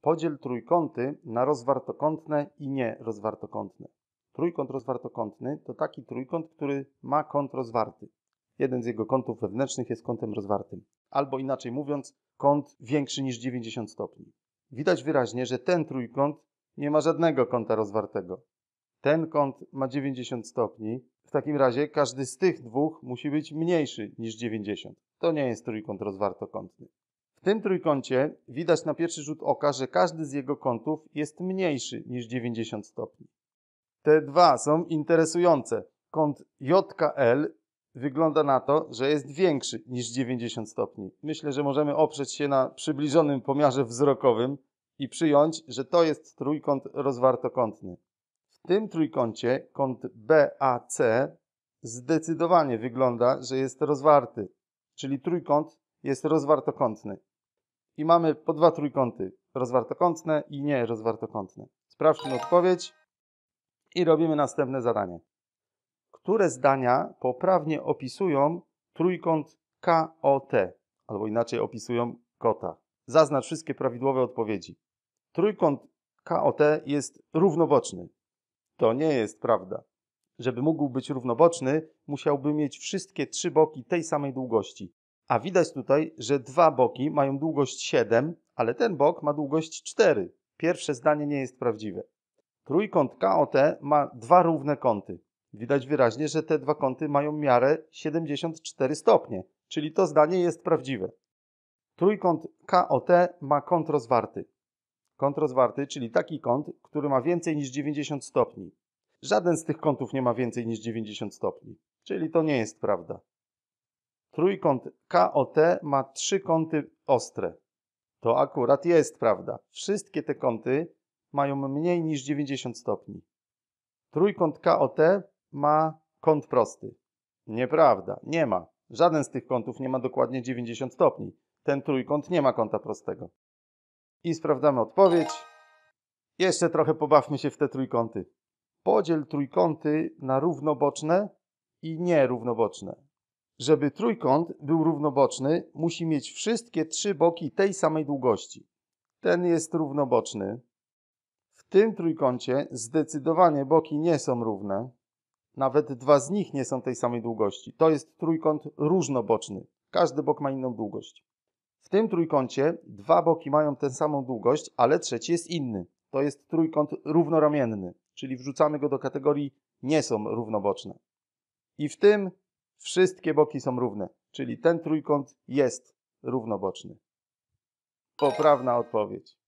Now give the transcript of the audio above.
Podziel trójkąty na rozwartokątne i nierozwartokątne. Trójkąt rozwartokątny to taki trójkąt, który ma kąt rozwarty. Jeden z jego kątów wewnętrznych jest kątem rozwartym, albo inaczej mówiąc, kąt większy niż 90 stopni. Widać wyraźnie, że ten trójkąt nie ma żadnego kąta rozwartego. Ten kąt ma 90 stopni. W takim razie każdy z tych dwóch musi być mniejszy niż 90. To nie jest trójkąt rozwartokątny. W tym trójkącie widać na pierwszy rzut oka, że każdy z jego kątów jest mniejszy niż 90 stopni. Te dwa są interesujące. Kąt JKL wygląda na to, że jest większy niż 90 stopni. Myślę, że możemy oprzeć się na przybliżonym pomiarze wzrokowym i przyjąć, że to jest trójkąt rozwartokątny. W tym trójkącie kąt BAC zdecydowanie wygląda, że jest rozwarty, czyli trójkąt jest rozwartokątny. I mamy po dwa trójkąty, rozwartokątne i nie rozwartokątne. Sprawdźmy odpowiedź i robimy następne zadanie. Które zdania poprawnie opisują trójkąt KOT, albo inaczej opisują kota? Zaznacz wszystkie prawidłowe odpowiedzi. Trójkąt KOT jest równoboczny. To nie jest prawda. Żeby mógł być równoboczny, musiałby mieć wszystkie trzy boki tej samej długości. A widać tutaj, że dwa boki mają długość 7, ale ten bok ma długość 4. Pierwsze zdanie nie jest prawdziwe. Trójkąt KOT ma dwa równe kąty. Widać wyraźnie, że te dwa kąty mają miarę 74 stopnie, czyli to zdanie jest prawdziwe. Trójkąt KOT ma kąt rozwarty. Kąt rozwarty, czyli taki kąt, który ma więcej niż 90 stopni. Żaden z tych kątów nie ma więcej niż 90 stopni, czyli to nie jest prawda. Trójkąt KOT ma trzy kąty ostre. To akurat jest prawda. Wszystkie te kąty mają mniej niż 90 stopni. Trójkąt KOT ma kąt prosty. Nieprawda, nie ma. Żaden z tych kątów nie ma dokładnie 90 stopni. Ten trójkąt nie ma kąta prostego. I sprawdzamy odpowiedź. Jeszcze trochę pobawmy się w te trójkąty. Podziel trójkąty na równoboczne i nierównoboczne. Żeby trójkąt był równoboczny, musi mieć wszystkie trzy boki tej samej długości. Ten jest równoboczny. W tym trójkącie zdecydowanie boki nie są równe. Nawet dwa z nich nie są tej samej długości. To jest trójkąt różnoboczny. Każdy bok ma inną długość. W tym trójkącie dwa boki mają tę samą długość, ale trzeci jest inny. To jest trójkąt równoramienny, czyli wrzucamy go do kategorii nie są równoboczne. I w tym Wszystkie boki są równe, czyli ten trójkąt jest równoboczny. Poprawna odpowiedź.